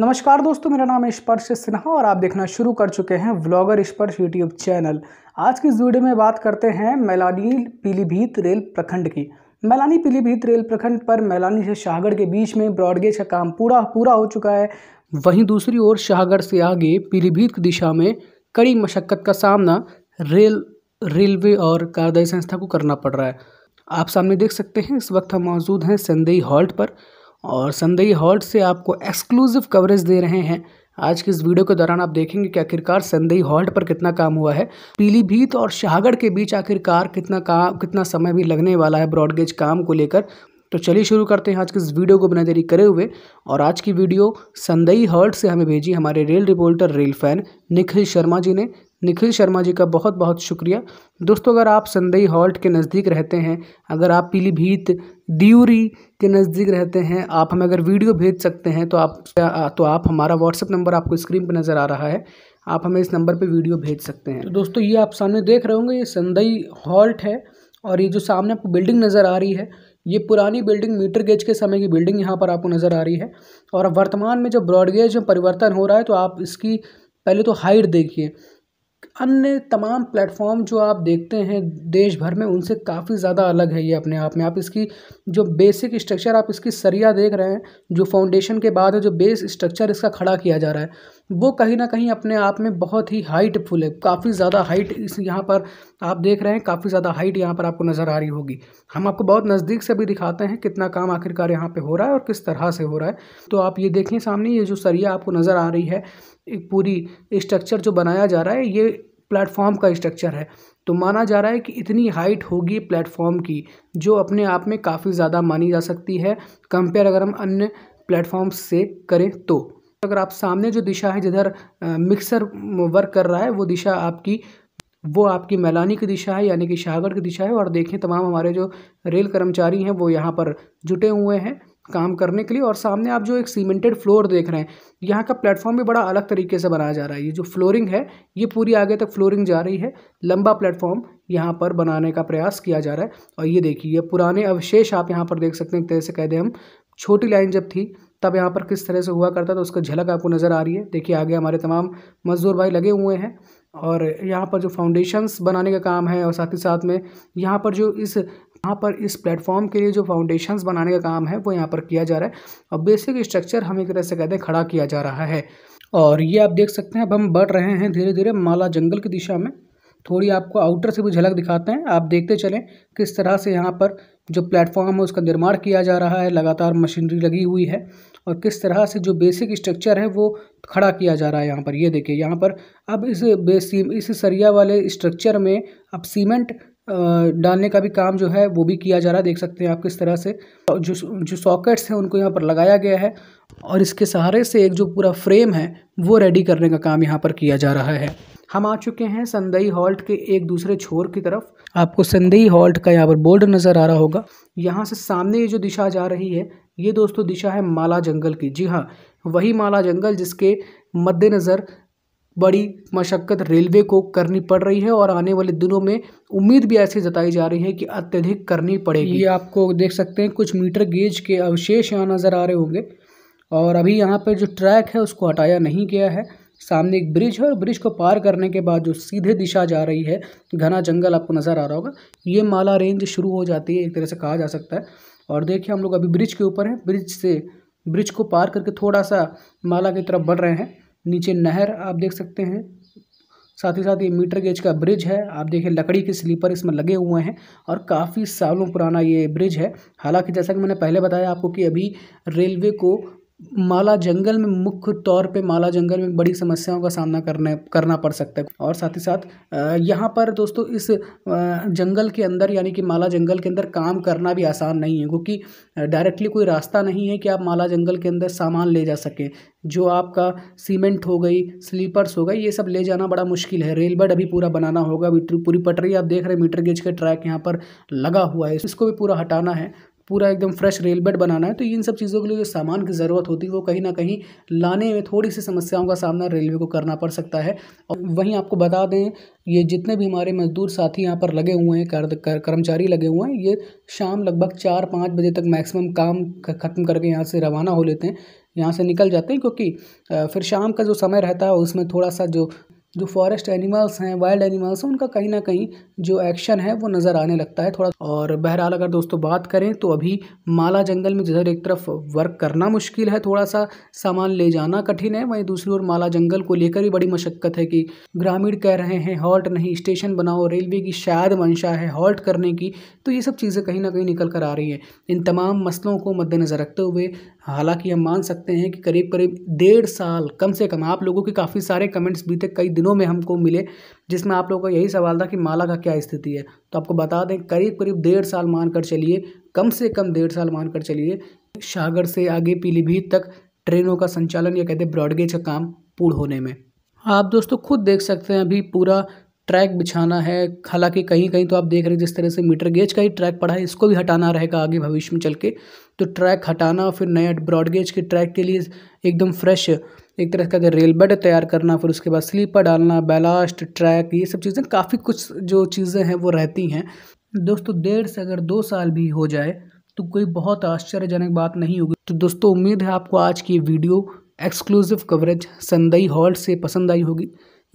नमस्कार दोस्तों मेरा नाम स्पर्श सिन्हा और आप देखना शुरू कर चुके हैं व्लॉगर स्पर्श यूट्यूब चैनल आज की इस वीडियो में बात करते हैं मैलानी पीलीभीत रेल प्रखंड की मैलानी पीलीभीत रेल प्रखंड पर मैलानी से शाहगढ़ के बीच में ब्रॉडगेज का काम पूरा पूरा हो चुका है वहीं दूसरी ओर शाहगढ़ से आगे पीलीभीत की दिशा में कड़ी मशक्क़त का सामना रेल रेलवे और कार्यदायी संस्था को करना पड़ रहा है आप सामने देख सकते हैं इस वक्त हम मौजूद हैं संदेई हॉल्ट पर और संदई हॉल्ट से आपको एक्सक्लूसिव कवरेज दे रहे हैं आज की इस वीडियो के दौरान आप देखेंगे कि आखिरकार संदई हॉल्ट पर कितना काम हुआ है पीलीभीत और शाहगढ़ के बीच आखिरकार कितना काम कितना समय भी लगने वाला है ब्रॉडगेज काम को लेकर तो चलिए शुरू करते हैं आज की इस वीडियो को बिना देरी करे हुए और आज की वीडियो संदई हॉल्ट से हमें भेजी हमारे rail reporter rail fan Nikhil Sharma ji ने निखिल शर्मा जी का बहुत बहुत शुक्रिया दोस्तों अगर आप संदई हॉल्ट के नज़दीक रहते हैं अगर आप पीलीभीत दियूरी के नज़दीक रहते हैं आप हमें अगर वीडियो भेज सकते हैं तो आप तो आप हमारा व्हाट्सअप नंबर आपको स्क्रीन पर नज़र आ रहा है आप हमें इस नंबर पे वीडियो भेज सकते हैं तो दोस्तों ये आप सामने देख रहे होंगे ये संदई हॉल्ट है और ये जो सामने आपको बिल्डिंग नज़र आ रही है ये पुरानी बिल्डिंग मीटर गेज के समय की बिल्डिंग यहाँ पर आपको नज़र आ रही है और वर्तमान में जब ब्रॉडगेज में परिवर्तन हो रहा है तो आप इसकी पहले तो हाइट देखिए अन्य तमाम प्लेटफॉर्म जो आप देखते हैं देश भर में उनसे काफ़ी ज़्यादा अलग है ये अपने आप में आप इसकी जो बेसिक स्ट्रक्चर आप इसकी सरिया देख रहे हैं जो फाउंडेशन के बाद है जो बेस स्ट्रक्चर इसका खड़ा किया जा रहा है वो कहीं ना कहीं अपने आप में बहुत ही हाइटफुल है काफ़ी ज़्यादा हाइट इस यहाँ पर आप देख रहे हैं काफ़ी ज़्यादा हाइट यहाँ पर आपको नज़र आ रही होगी हम आपको बहुत नज़दीक से भी दिखाते हैं कितना काम आखिरकार यहाँ पर हो रहा है और किस तरह से हो रहा है तो आप ये देखें सामने ये जो सरिया आपको नज़र आ रही है एक पूरी स्ट्रक्चर जो बनाया जा रहा है ये प्लेटफॉर्म का स्ट्रक्चर है तो माना जा रहा है कि इतनी हाइट होगी प्लेटफॉर्म की जो अपने आप में काफ़ी ज़्यादा मानी जा सकती है कंपेयर अगर हम अन्य प्लेटफॉर्म से करें तो अगर आप सामने जो दिशा है जिधर मिक्सर वर्क कर रहा है वो दिशा आपकी वो आपकी मैलानी की दिशा है यानी कि शाहगढ़ की दिशा है और देखें तमाम हमारे जो रेल कर्मचारी हैं वो यहाँ पर जुटे हुए हैं काम करने के लिए और सामने आप जो एक सीमेंटेड फ्लोर देख रहे हैं यहाँ का प्लेटफॉर्म भी बड़ा अलग तरीके से बनाया जा रहा है ये जो फ्लोरिंग है ये पूरी आगे तक फ्लोरिंग जा रही है लंबा प्लेटफॉर्म यहाँ पर बनाने का प्रयास किया जा रहा है और ये देखिए ये पुराने अवशेष आप यहाँ पर देख सकते हैं जैसे कह दें हम छोटी लाइन जब थी तब यहाँ पर किस तरह से हुआ करता था उसका झलक आपको नज़र आ रही है देखिए आगे हमारे तमाम मज़दूर भाई लगे हुए हैं और यहाँ पर जो फाउंडेशंस बनाने का काम है और साथ ही साथ में यहाँ पर जो इस यहाँ पर इस प्लेटफॉर्म के लिए जो फाउंडेशंस बनाने का काम है वो यहाँ पर किया जा रहा है और बेसिक स्ट्रक्चर हम एक तरह से कहते हैं खड़ा किया जा रहा है और ये आप देख सकते हैं अब हम बढ़ रहे हैं धीरे धीरे माला जंगल की दिशा में थोड़ी आपको आउटर से भी झलक दिखाते हैं आप देखते चलें किस तरह से यहाँ पर जो प्लेटफॉर्म है उसका निर्माण किया जा रहा है लगातार मशीनरी लगी हुई है और किस तरह से जो बेसिक स्ट्रक्चर है वो खड़ा किया जा रहा है यहाँ पर ये यह देखिए यहाँ पर अब इस बेसी इस सरिया वाले स्ट्रक्चर में अब सीमेंट डालने का भी काम जो है वो भी किया जा रहा है देख सकते हैं आप किस तरह से जो जो सॉकेट्स हैं उनको यहाँ पर लगाया गया है और इसके सहारे से एक जो पूरा फ्रेम है वो रेडी करने का काम यहाँ पर किया जा रहा है हम आ चुके हैं संदई हॉल्ट के एक दूसरे छोर की तरफ आपको संदई हॉल्ट का यहाँ पर बोर्ड नज़र आ रहा होगा यहाँ से सामने ये जो दिशा जा रही है ये दोस्तों दिशा है माला जंगल की जी हाँ वही माला जंगल जिसके मद्देनज़र बड़ी मशक्क़त रेलवे को करनी पड़ रही है और आने वाले दिनों में उम्मीद भी ऐसी जताई जा रही है कि अत्यधिक करनी पड़ेगी ये आपको देख सकते हैं कुछ मीटर गेज के अवशेष यहाँ नज़र आ रहे होंगे और अभी यहाँ पर जो ट्रैक है उसको हटाया नहीं गया है सामने एक ब्रिज है और ब्रिज को पार करने के बाद जो सीधे दिशा जा रही है घना जंगल आपको नज़र आ रहा होगा ये माला रेंज शुरू हो जाती है एक तरह से कहा जा सकता है और देखिए हम लोग अभी ब्रिज के ऊपर हैं ब्रिज से ब्रिज को पार करके थोड़ा सा माला की तरफ बढ़ रहे हैं नीचे नहर आप देख सकते हैं साथ ही साथ ये मीटर गेज का ब्रिज है आप देखिए लकड़ी के स्लीपर इसमें लगे हुए हैं और काफ़ी सालों पुराना ये ब्रिज है हालांकि जैसा कि मैंने पहले बताया आपको कि अभी रेलवे को माला जंगल में मुख्य तौर पे माला जंगल में बड़ी समस्याओं का सामना करने करना पड़ सकता है और साथ ही साथ यहाँ पर दोस्तों इस जंगल के अंदर यानी कि माला जंगल के अंदर काम करना भी आसान नहीं है क्योंकि डायरेक्टली कोई रास्ता नहीं है कि आप माला जंगल के अंदर सामान ले जा सकें जो आपका सीमेंट हो गई स्लीपर्स हो गई ये सब ले जाना बड़ा मुश्किल है रेल बेड अभी पूरा बनाना होगा अभी पूरी पटरी आप देख रहे हैं मीटर गेज का ट्रैक यहाँ पर लगा हुआ है इसको भी पूरा हटाना है पूरा एकदम फ्रेश रेल बेड बनाना है तो इन सब चीज़ों के लिए जो सामान की ज़रूरत होती है वो कहीं ना कहीं लाने में थोड़ी सी समस्याओं का सामना रेलवे को करना पड़ सकता है और वहीं आपको बता दें ये जितने भी हमारे मजदूर साथी यहाँ पर लगे हुए हैं कर्मचारी लगे हुए हैं ये शाम लगभग चार पाँच बजे तक मैक्सिमम काम ख़त्म करके यहाँ से रवाना हो लेते हैं यहाँ से निकल जाते हैं क्योंकि फिर शाम का जो समय रहता है उसमें थोड़ा सा जो जो फॉरेस्ट एनिमल्स हैं वाइल्ड एनिमल्स हैं उनका कहीं ना कहीं जो एक्शन है वो नज़र आने लगता है थोड़ा और बहरहाल अगर दोस्तों बात करें तो अभी माला जंगल में जिधर एक तरफ वर्क करना मुश्किल है थोड़ा सा सामान ले जाना कठिन है वहीं दूसरी ओर माला जंगल को लेकर ही बड़ी मशक्क़त है कि ग्रामीण कह रहे हैं हॉल्ट नहीं स्टेशन बनाओ रेलवे की शायद मंशा है हॉल्ट करने की तो ये सब चीज़ें कहीं ना कहीं निकल कर आ रही हैं इन तमाम मसलों को मद्देनज़र रखते हुए हालांकि हम मान सकते हैं कि करीब करीब डेढ़ साल कम से कम आप लोगों के काफ़ी सारे कमेंट्स बीते कई दिनों में हमको मिले जिसमें आप लोगों का यही सवाल था कि माला का क्या स्थिति है तो आपको बता दें करीब करीब डेढ़ साल मान कर चलिए कम से कम डेढ़ साल मान कर चलिए सागर से आगे पीलीभीत तक ट्रेनों का संचालन या कहते ब्रॉडगेज का काम पूर्ण होने में आप दोस्तों खुद देख सकते हैं अभी पूरा ट्रैक बिछाना है हालांकि कहीं कहीं तो आप देख रहे हैं जिस तरह से मीटर गेज का ही ट्रैक पड़ा है इसको भी हटाना रहेगा आगे भविष्य में चल के तो ट्रैक हटाना और फिर नया ब्रॉड गेज के ट्रैक के लिए एकदम फ्रेश एक तरह का रेल बेड तैयार करना फिर उसके बाद स्लीपर डालना बैलास्ट ट्रैक ये सब चीज़ें काफ़ी कुछ जो चीज़ें हैं वो रहती हैं दोस्तों डेढ़ से अगर दो साल भी हो जाए तो कोई बहुत आश्चर्यजनक बात नहीं होगी तो दोस्तों उम्मीद है आपको आज की वीडियो एक्सक्लूसिव कवरेज संदई हॉल से पसंद आई होगी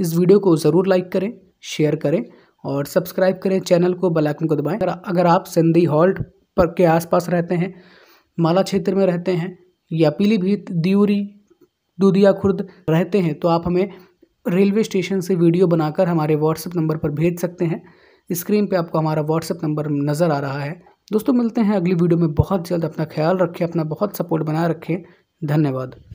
इस वीडियो को ज़रूर लाइक करें शेयर करें और सब्सक्राइब करें चैनल को बेल को दबाएं अगर, अगर आप सिंधी हॉल्ट पर के आसपास रहते हैं माला क्षेत्र में रहते हैं या पीलीभीत दियूरी दूधिया खुर्द रहते हैं तो आप हमें रेलवे स्टेशन से वीडियो बनाकर हमारे व्हाट्सएप नंबर पर भेज सकते हैं स्क्रीन पे आपको हमारा व्हाट्सएप नंबर नज़र आ रहा है दोस्तों मिलते हैं अगली वीडियो में बहुत जल्द अपना ख्याल रखें अपना बहुत सपोर्ट बनाए रखें धन्यवाद